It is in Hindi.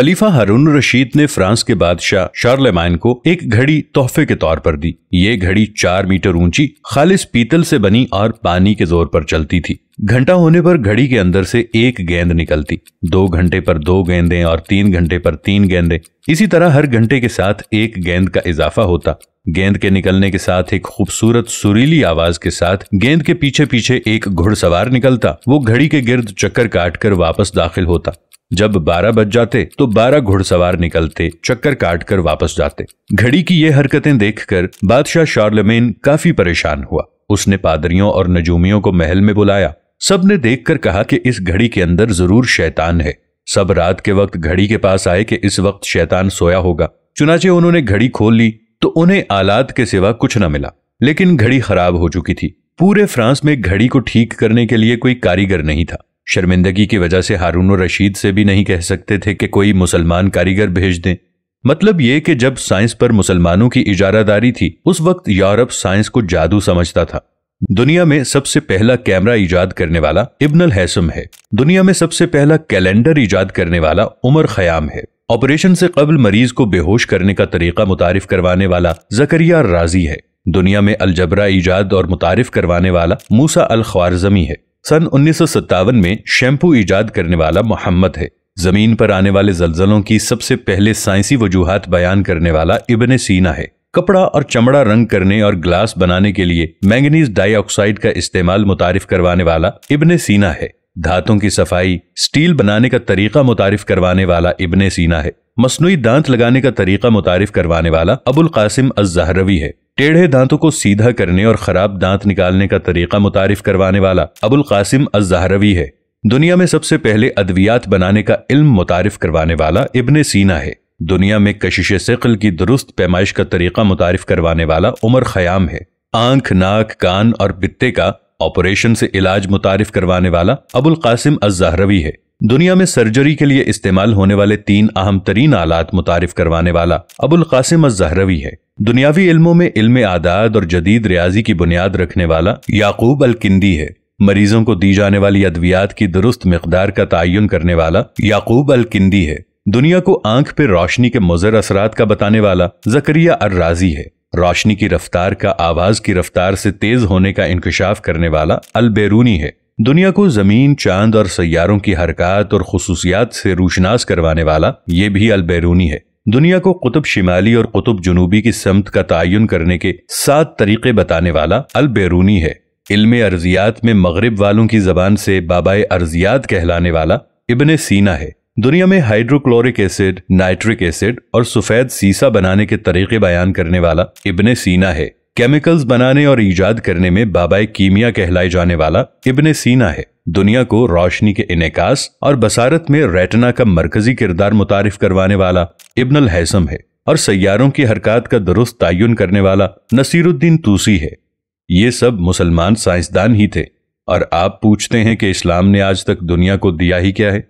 खलीफा हारून रशीद ने फ्रांस के बादशाह शार्लेमाइन को एक घड़ी तोहफे के तौर पर दी ये घड़ी चार मीटर ऊंची खालिश पीतल से बनी और पानी के जोर पर चलती थी घंटा होने पर घड़ी के अंदर से एक गेंद निकलती दो घंटे पर दो गेंदे और तीन घंटे पर तीन गेंदे इसी तरह हर घंटे के साथ एक गेंद का इजाफा होता गेंद के निकलने के साथ एक खूबसूरत सुरीली आवाज के साथ गेंद के पीछे पीछे एक घुड़सवार निकलता वो घड़ी के गिर्द चक्कर काट कर वापस दाखिल होता जब बारह बज जाते तो बारह घुड़सवार निकलते चक्कर काट कर वापस जाते घड़ी की ये हरकतें देखकर बादशाह शार्लमेन काफी परेशान हुआ उसने पादरियों और नजूमियों को महल में बुलाया सबने कर कहा कि इस घड़ी के अंदर जरूर शैतान है सब रात के वक्त घड़ी के पास आए कि इस वक्त शैतान सोया होगा चुनाचे उन्होंने घड़ी खोल ली तो उन्हें आलात के सिवा कुछ न मिला लेकिन घड़ी खराब हो चुकी थी पूरे फ्रांस में घड़ी को ठीक करने के लिए कोई कारीगर नहीं था शर्मिंदगी की वजह से हारून रशीद से भी नहीं कह सकते थे कि कोई मुसलमान कारीगर भेज दें मतलब ये कि जब साइंस पर मुसलमानों की इजारादारी थी उस वक्त यूरोप साइंस को जादू समझता था दुनिया में सबसे पहला कैमरा इजाद करने वाला इब्नल हैसम है दुनिया में सबसे पहला कैलेंडर इजाद करने वाला उमर खयाम है ऑपरेशन से कबल मरीज को बेहोश करने का तरीका मुतारफ करवाने वाला जकरिया राजी है दुनिया में अलजबरा इजाद और मुतारफ करवाने वाला मूसा अल ख्वारजमी है सन उन्नीस में शैम्पू ईजाद करने वाला मोहम्मद है जमीन पर आने वाले जलजलों की सबसे पहले साइंसी वजूहत बयान करने वाला इबन सीना है कपड़ा और चमड़ा रंग करने और ग्लास बनाने के लिए मैंगनीज डाइऑक्साइड का इस्तेमाल मुतारफ करवाने वाला इबन सीना है धातों की सफाई स्टील बनाने का तरीका मुतारफ करवाने वाला इबन सीना है मसनू दांत लगाने का तरीका मुतारफ करवाने वाला अबुल कासिम अजहरवी है टेढ़े दांतों को सीधा करने और खराब दांत निकालने का तरीका मुतारफ करवाने वाला अबुल कासिम अजहरवी है दुनिया में सबसे पहले अद्वियात बनाने का इल्म मुतारफ करवाने वाला इबन सीना है दुनिया में कशिश शक्ल की दुरुस्त पैमाइश का तरीका मुतारफ करवाने वाला उमर खयाम है आंख नाक कान और बित्ते का ऑपरेशन से इलाज मुतारफ करवाने वाला अबुल कासिम अजहरवी है दुनिया में सर्जरी के लिए इस्तेमाल होने वाले तीन अहम तरीन आलात मुतारफ करवाने वाला अबुल कासिम जहरवी है दुनियावी इल्मों में इल्म आदाद और जदीद रियाजी की बुनियाद रखने वाला याकूब अलकिंदी है मरीजों को दी जाने वाली अद्वियात की दुरुस्त मकदार का तयन करने वाला याकूब अलकिंदी है दुनिया को आंख पे रोशनी के मुजर असरात का बताने वाला जक्रिया अर्राजी है रोशनी की रफ्तार का आवाज की रफ्तार से तेज होने का इंकशाफ करने वाला अलबेरूनी है दुनिया को ज़मीन चांद और सैारों की हरकत और खसूसियात से रूशनास करवाने वाला ये भी अलबैरूनी है दुनिया को कुतुब शिमाली और कुतुब जनूबी की समत का तयन करने के सात तरीके बताने वाला अलबैरूनी है इल्म अर्जियात में मगरब वालों की जबान से बाबा अर्जियात कहलाने वाला इबन सीना है दुनिया में हाइड्रोक्लोरिक एसिड नाइट्रिक एसिड और सफ़ेद सीसा बनाने के तरीके बयान करने वाला इबन सीना है केमिकल्स बनाने और ईजाद करने में बाबा कीमिया कहलाए जाने वाला इबन सीना है दुनिया को रोशनी के इनकास और बसारत में रेटना का मरकजी किरदार मुतारफ करवाने वाला इबन हैसम है और सैारों की हरकत का दुरुस्त तयन करने वाला नसीरुद्दीन तूसी है ये सब मुसलमान साइंसदान ही थे और आप पूछते हैं कि इस्लाम ने आज तक दुनिया को दिया ही क्या है